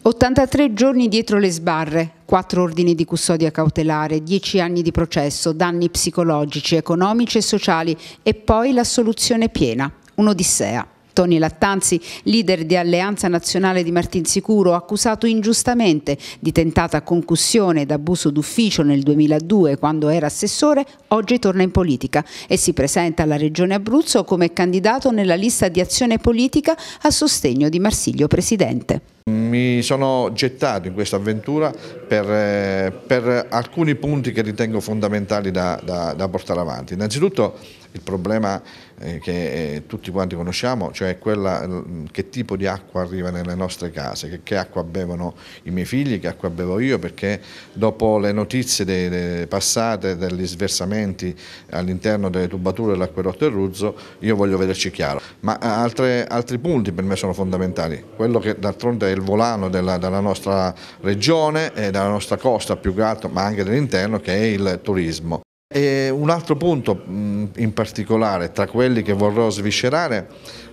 83 giorni dietro le sbarre, 4 ordini di custodia cautelare, 10 anni di processo, danni psicologici, economici e sociali e poi l'assoluzione piena, un'odissea. Tony Lattanzi, leader di Alleanza Nazionale di Martinsicuro, accusato ingiustamente di tentata concussione ed abuso d'ufficio nel 2002 quando era assessore, oggi torna in politica e si presenta alla Regione Abruzzo come candidato nella lista di azione politica a sostegno di Marsiglio Presidente. Mi sono gettato in questa avventura per, eh, per, alcuni punti che ritengo fondamentali da, da, da portare avanti. Innanzitutto il problema eh, che eh, tutti quanti conosciamo, cioè quella, che tipo di acqua arriva nelle nostre case, che, che, acqua bevono i miei figli, che acqua bevo io, perché dopo le notizie dei, dei passate degli sversamenti all'interno delle tubature dell'acquerotto del Ruzzo, io voglio vederci chiaro. Ma altre, altri punti per me sono fondamentali, quello che d'altronde è il volano della, della nostra regione e della nostra costa più che altro, ma anche dell'interno, che è il turismo. E un altro punto in particolare tra quelli che vorrò sviscerare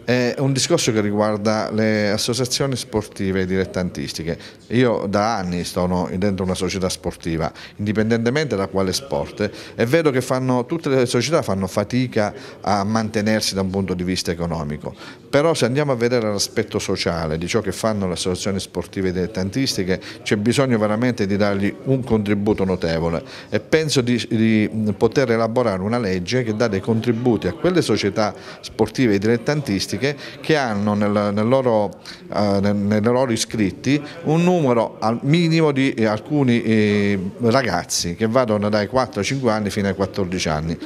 è un discorso che riguarda le associazioni sportive dilettantistiche. Io da anni sono dentro una società sportiva, indipendentemente da quale sport, e vedo che fanno, tutte le società fanno fatica a mantenersi da un punto di vista economico. Però se andiamo a vedere l'aspetto sociale di ciò che fanno le associazioni sportive dilettantistiche, c'è bisogno veramente di dargli un contributo notevole e penso di, di poter elaborare una legge che dà dei contributi a quelle società sportive dilettantistiche scolastiche che hanno nel, nel loro, eh, nel, nei loro iscritti un numero minimo di eh, alcuni eh, ragazzi che vanno dai 4-5 anni fino ai 14 anni.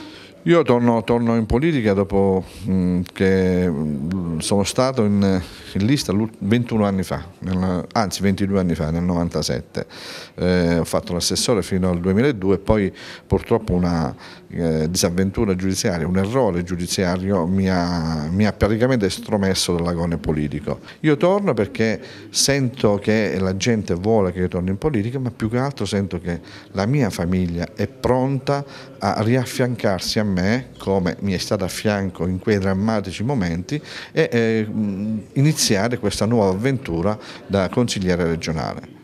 Io torno, torno, in politica dopo mm, che mm, sono stato in, in, lista 21 anni fa, nel, anzi 22 anni fa, nel 97. Eh, ho fatto l'assessore fino al 2002 poi purtroppo una eh, disavventura giudiziaria, un errore giudiziario mi ha, mi ha praticamente estromesso dall'agone politico. Io torno perché sento che la gente vuole che io torni in politica, ma più che altro sento che la mia famiglia è pronta a riaffiancarsi a me me come mi è stato a fianco in quei drammatici momenti e eh, iniziare questa nuova avventura da consigliere regionale.